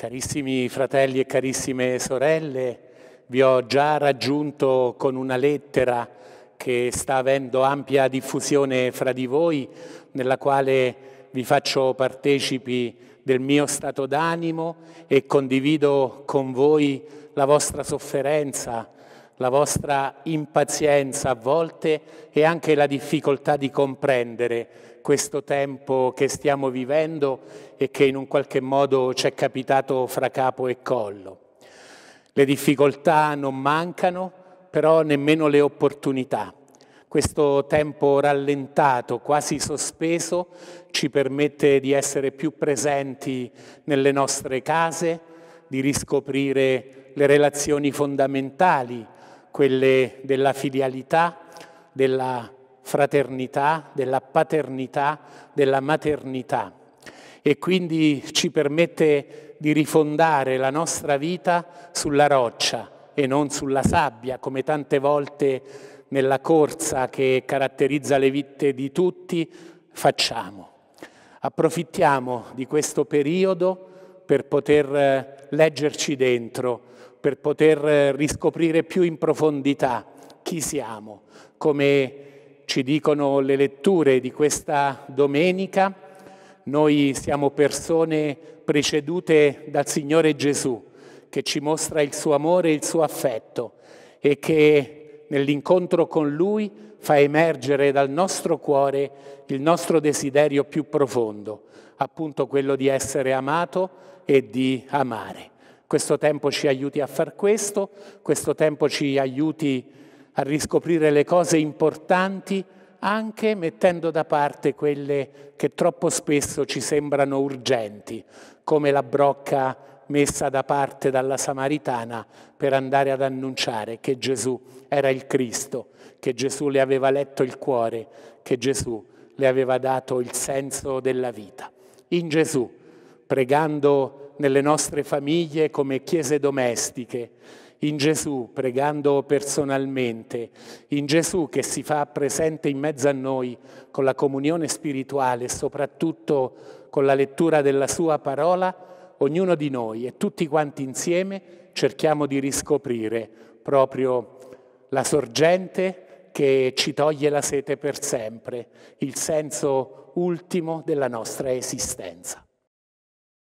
Carissimi fratelli e carissime sorelle, vi ho già raggiunto con una lettera che sta avendo ampia diffusione fra di voi, nella quale vi faccio partecipi del mio stato d'animo e condivido con voi la vostra sofferenza, la vostra impazienza a volte e anche la difficoltà di comprendere questo tempo che stiamo vivendo e che in un qualche modo ci è capitato fra capo e collo. Le difficoltà non mancano, però nemmeno le opportunità. Questo tempo rallentato, quasi sospeso, ci permette di essere più presenti nelle nostre case, di riscoprire le relazioni fondamentali quelle della filialità, della fraternità, della paternità, della maternità e quindi ci permette di rifondare la nostra vita sulla roccia e non sulla sabbia, come tante volte nella corsa che caratterizza le vite di tutti facciamo. Approfittiamo di questo periodo per poter eh, leggerci dentro, per poter eh, riscoprire più in profondità chi siamo, come ci dicono le letture di questa domenica, noi siamo persone precedute dal Signore Gesù, che ci mostra il suo amore e il suo affetto e che nell'incontro con Lui fa emergere dal nostro cuore il nostro desiderio più profondo, appunto quello di essere amato e di amare. Questo tempo ci aiuti a far questo, questo tempo ci aiuti a riscoprire le cose importanti anche mettendo da parte quelle che troppo spesso ci sembrano urgenti, come la brocca messa da parte dalla Samaritana per andare ad annunciare che Gesù era il Cristo, che Gesù le aveva letto il cuore, che Gesù le aveva dato il senso della vita. In Gesù, pregando nelle nostre famiglie come chiese domestiche, in Gesù pregando personalmente, in Gesù che si fa presente in mezzo a noi con la comunione spirituale e soprattutto con la lettura della sua parola, ognuno di noi e tutti quanti insieme cerchiamo di riscoprire proprio la sorgente che ci toglie la sete per sempre, il senso ultimo della nostra esistenza.